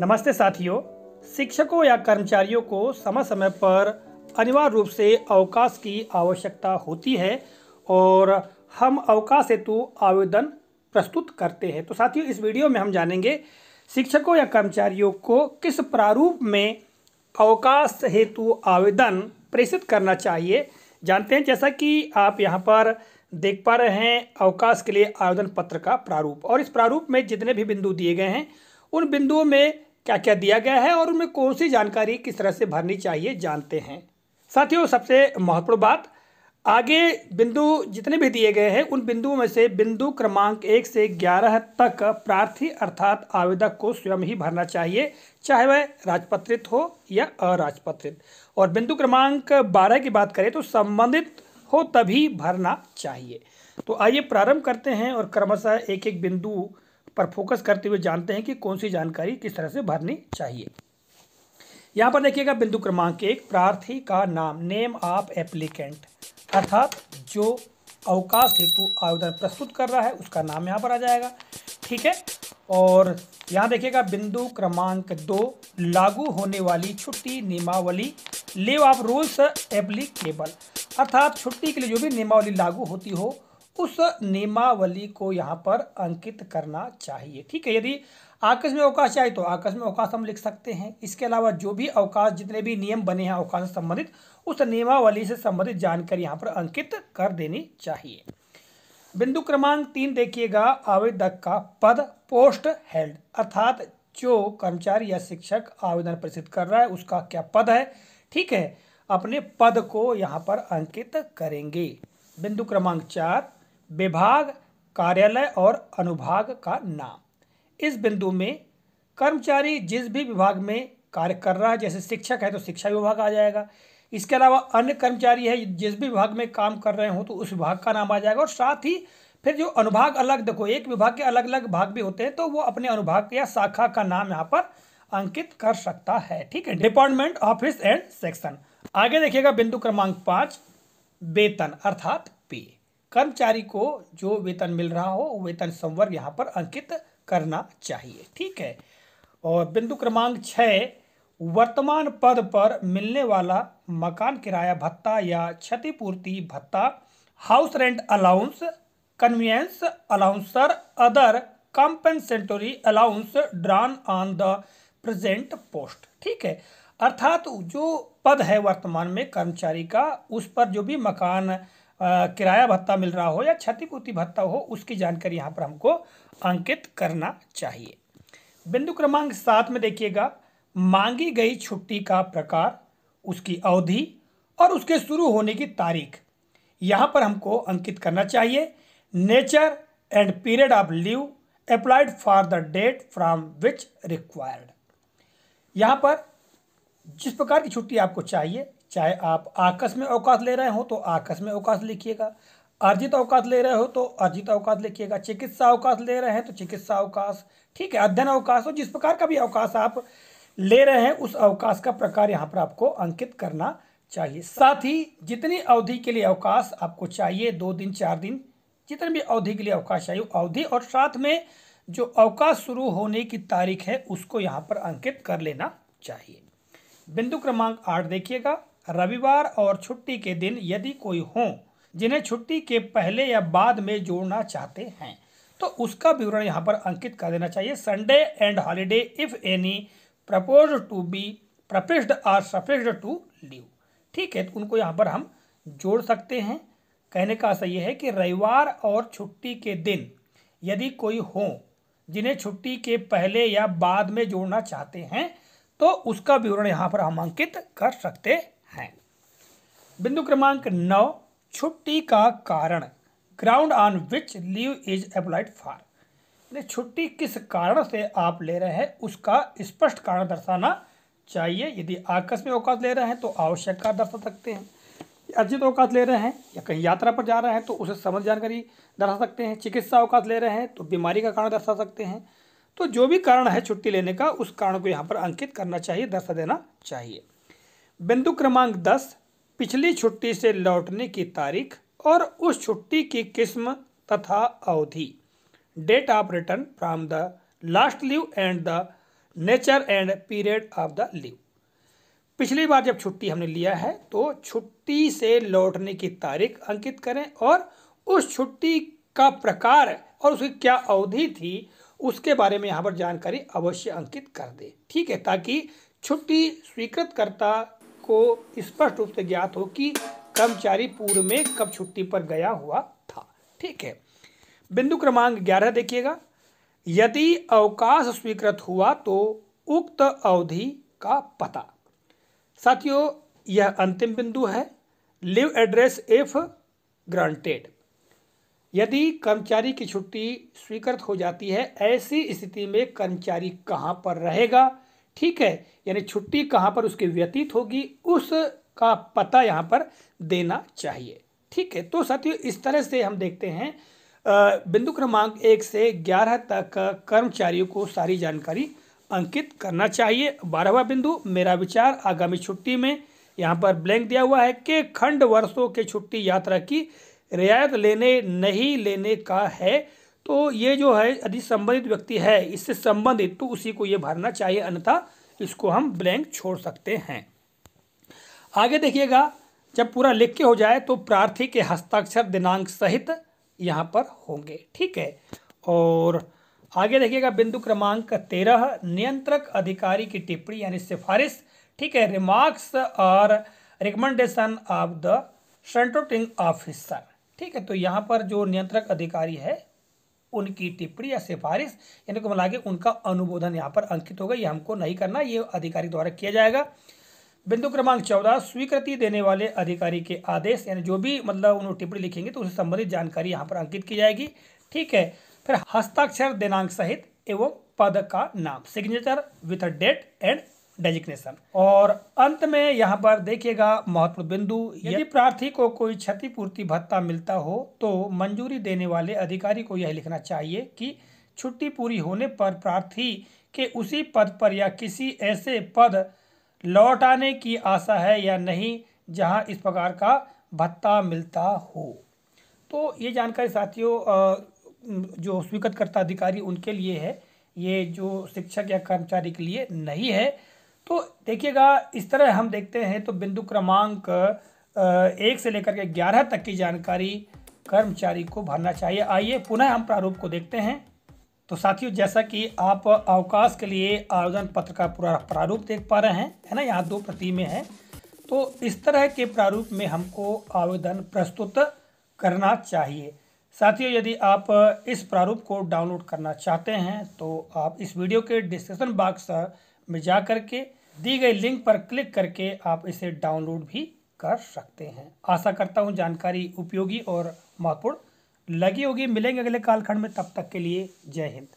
नमस्ते साथियों शिक्षकों या कर्मचारियों को समय समय पर अनिवार्य रूप से अवकाश की आवश्यकता होती है और हम अवकाश हेतु आवेदन प्रस्तुत करते हैं तो साथियों इस वीडियो में हम जानेंगे शिक्षकों या कर्मचारियों को किस प्रारूप में अवकाश हेतु आवेदन प्रेषित करना चाहिए जानते हैं जैसा कि आप यहाँ पर देख पा रहे हैं अवकाश के लिए आवेदन पत्र का प्रारूप और इस प्रारूप में जितने भी बिंदु दिए गए हैं उन बिंदुओं में क्या क्या दिया गया है और उनमें कौन सी जानकारी किस तरह से भरनी चाहिए जानते हैं साथियों सबसे महत्वपूर्ण बात आगे बिंदु जितने भी दिए गए हैं उन बिंदुओं में से बिंदु क्रमांक एक से ग्यारह तक प्रार्थी अर्थात आवेदक को स्वयं ही भरना चाहिए चाहे वह राजपत्रित हो या अराजपत्रित और बिंदु क्रमांक बारह की बात करें तो संबंधित हो तभी भरना चाहिए तो आइए प्रारंभ करते हैं और क्रमशः एक एक बिंदु पर फोकस करते हुए जानते हैं कि कौन सी जानकारी किस तरह से भरनी चाहिए यहाँ पर देखिएगा बिंदु क्रमांक एक प्रार्थी का नाम नेम ऑफ एप्लीकेंट अर्थात जो अवकाश हेतु आवेदन प्रस्तुत कर रहा है उसका नाम यहाँ पर आ जाएगा ठीक है और यहाँ देखिएगा बिंदु क्रमांक दो लागू होने वाली छुट्टी नियमावली लेव ऑफ रूल्स एप्लीकेबल अर्थात छुट्टी के लिए जो भी नियमावली लागू होती हो उस नियमावली को यहाँ पर अंकित करना चाहिए ठीक है यदि आकाश में अवकाश चाहिए तो आकाश में अवकाश हम लिख सकते हैं इसके अलावा जो भी अवकाश जितने भी नियम बने हैं अवकाश से संबंधित उस नियमावली से संबंधित जानकारी यहाँ पर अंकित कर देनी चाहिए बिंदु क्रमांक तीन देखिएगा आवेदक का पद पोस्ट हेल्ड अर्थात जो कर्मचारी या शिक्षक आवेदन प्रेषित कर रहा है उसका क्या पद है ठीक है अपने पद को यहाँ पर अंकित करेंगे बिंदु क्रमांक चार विभाग कार्यालय और अनुभाग का नाम इस बिंदु में कर्मचारी जिस भी विभाग में कार्य कर रहा है जैसे शिक्षक है तो शिक्षा विभाग आ जाएगा इसके अलावा अन्य कर्मचारी है जिस भी विभाग में काम कर रहे हो तो उस विभाग का नाम आ जाएगा और साथ ही फिर जो अनुभाग अलग देखो एक विभाग के अलग अलग भाग भी होते हैं तो वो अपने अनुभाग या शाखा का नाम यहाँ पर अंकित कर सकता है ठीक है डिपार्टमेंट ऑफिस एंड सेक्शन आगे देखिएगा बिंदु क्रमांक पाँच वेतन अर्थात पे कर्मचारी को जो वेतन मिल रहा हो वो वेतन संवर्ग यहाँ पर अंकित करना चाहिए ठीक है और बिंदु क्रमांक छः वर्तमान पद पर मिलने वाला मकान किराया भत्ता या क्षतिपूर्ति भत्ता house rent allowance conveyance allowance or other compensatory allowance drawn on the present post ठीक है अर्थात जो पद है वर्तमान में कर्मचारी का उस पर जो भी मकान किराया भत्ता मिल रहा हो या क्षतिपूर्ति भत्ता हो उसकी जानकारी यहाँ पर हमको अंकित करना चाहिए बिंदु क्रमांक सात में देखिएगा मांगी गई छुट्टी का प्रकार उसकी अवधि और उसके शुरू होने की तारीख यहाँ पर हमको अंकित करना चाहिए nature and period of leave applied for the date from which required यहाँ पर जिस प्रकार की छुट्टी आपको चाहिए चाहे आप आकस में अवकाश ले रहे हो तो आकस में अवकाश लिखिएगा अर्जित अवकाश ले रहे हो तो अर्जित अवकाश लिखिएगा चिकित्सा अवकाश ले रहे हैं तो चिकित्सा अवकाश ठीक है अध्ययन अवकाश और जिस प्रकार का भी अवकाश आप ले रहे हैं उस अवकाश का प्रकार यहाँ पर आपको अंकित करना चाहिए साथ ही जितनी अवधि के लिए अवकाश आपको चाहिए दो दिन चार दिन जितने भी अवधि के लिए अवकाश चाहिए अवधि और साथ में जो अवकाश शुरू होने की तारीख है उसको यहाँ पर अंकित कर लेना चाहिए बिंदु क्रमांक आठ देखिएगा रविवार और छुट्टी के दिन यदि कोई हो जिन्हें छुट्टी के पहले या बाद में जोड़ना चाहते हैं तो उसका विवरण यहाँ पर अंकित कर देना चाहिए Sunday and holiday if any propose to be prefixed or suffixed to leave ठीक है तो उनको यहाँ पर हम जोड़ सकते हैं कहने का असर यह है कि रविवार और छुट्टी के दिन यदि कोई हो जिन्हें छुट्टी के पहले या बाद में जोड़ना चाहते हैं तो उसका विवरण यहाँ पर हम अंकित कर सकते बिंदु क्रमांक नौ छुट्टी का कारण ground on which leave is applied for यानी छुट्टी किस कारण से आप ले रहे हैं उसका स्पष्ट कारण दर्शाना चाहिए यदि आकस्मिक अवकाश ले रहे हैं तो आवश्यक कारण दर्शा सकते हैं अर्जित अवकाश ले रहे हैं या कहीं यात्रा पर जा रहे हैं तो उसे समझ जानकारी दर्शा सकते हैं चिकित्सा अवकाश ले रहे हैं तो बीमारी का कारण दर्शा सकते हैं तो जो भी कारण है छुट्टी लेने का उस कारण को यहाँ पर अंकित करना चाहिए दर्शा देना चाहिए बिंदु क्रमांक दस पिछली छुट्टी से लौटने की तारीख और उस छुट्टी की किस्म तथा अवधि date of return from the last leave and the nature and period of the leave पिछली बार जब छुट्टी हमने लिया है तो छुट्टी से लौटने की तारीख अंकित करें और उस छुट्टी का प्रकार और उसकी क्या अवधि थी उसके बारे में यहाँ पर जानकारी अवश्य अंकित कर दें ठीक है ताकि छुट्टी स्वीकृतकर्ता को स्पष्ट रूप से ज्ञात हो कि कर्मचारी पूर्व में कब छुट्टी पर गया हुआ था ठीक है बिंदु क्रमांक ग्यारह देखिएगा यदि अवकाश स्वीकृत हुआ तो उक्त अवधि का पता साथियों यह अंतिम बिंदु है लिव एड्रेस इफ ग्रांटेड यदि कर्मचारी की छुट्टी स्वीकृत हो जाती है ऐसी स्थिति में कर्मचारी कहां पर रहेगा ठीक है यानी छुट्टी कहाँ पर उसकी व्यतीत होगी उसका पता यहाँ पर देना चाहिए ठीक है तो साथियों इस तरह से हम देखते हैं बिंदु क्रमांक एक से ग्यारह तक कर्मचारियों को सारी जानकारी अंकित करना चाहिए बारहवा बिंदु मेरा विचार आगामी छुट्टी में यहाँ पर ब्लैंक दिया हुआ है कि खंड वर्षों के छुट्टी यात्रा की रियायत लेने नहीं लेने का है तो ये जो है यदि संबंधित व्यक्ति है इससे संबंधित तो उसी को ये भरना चाहिए अन्यथा इसको हम ब्लैंक छोड़ सकते हैं आगे देखिएगा जब पूरा लिख के हो जाए तो प्रार्थी के हस्ताक्षर दिनांक सहित यहाँ पर होंगे ठीक है और आगे देखिएगा बिंदु क्रमांक तेरह नियंत्रक अधिकारी की टिप्पणी यानी सिफारिश ठीक है रिमार्क्स और recommendation of the controlling officer ठीक है तो यहाँ पर जो नियंत्रक अधिकारी है उनकी टिप्पणी या सिफारिश यानी कि मिला के उनका अनुमोदन यहाँ पर अंकित होगा ये हमको नहीं करना ये अधिकारी द्वारा किया जाएगा बिंदु क्रमांक चौदह स्वीकृति देने वाले अधिकारी के आदेश यानी जो भी मतलब उन्होंने टिप्पणी लिखेंगे तो उससे संबंधित जानकारी यहाँ पर अंकित की जाएगी ठीक है फिर हस्ताक्षर दिनांक सहित एवं पद का नाम signature with date and designation और अंत में यहाँ पर देखिएगा महत्वपूर्ण बिंदु यदि प्रार्थी को कोई क्षतिपूर्ति भत्ता मिलता हो तो मंजूरी देने वाले अधिकारी को यह लिखना चाहिए कि छुट्टी पूरी होने पर प्रार्थी के उसी पद पर या किसी ऐसे पद लौट आने की आशा है या नहीं जहाँ इस प्रकार का भत्ता मिलता हो तो ये जानकारी साथियों जो स्वीकृतकर्ता अधिकारी उनके लिए है ये जो शिक्षक या कर्मचारी के लिए नहीं है तो देखिएगा इस तरह हम देखते हैं तो बिंदु क्रमांक एक से लेकर के ग्यारह तक की जानकारी कर्मचारी को भरना चाहिए आइए पुनः हम प्रारूप को देखते हैं तो साथियों जैसा कि आप अवकाश के लिए आवेदन पत्र का पूरा प्रारूप देख पा रहे हैं है ना यहाँ दो प्रति में है तो इस तरह के प्रारूप में हमको आवेदन प्रस्तुत करना चाहिए साथियों यदि आप इस प्रारूप को डाउनलोड करना चाहते हैं तो आप इस वीडियो के डिस्क्रिप्शन बॉक्स में जा करके दी गई लिंक पर क्लिक करके आप इसे डाउनलोड भी कर सकते हैं आशा करता हूँ जानकारी उपयोगी और महत्वपूर्ण लगी होगी मिलेंगे अगले कालखंड में तब तक के लिए जय हिंद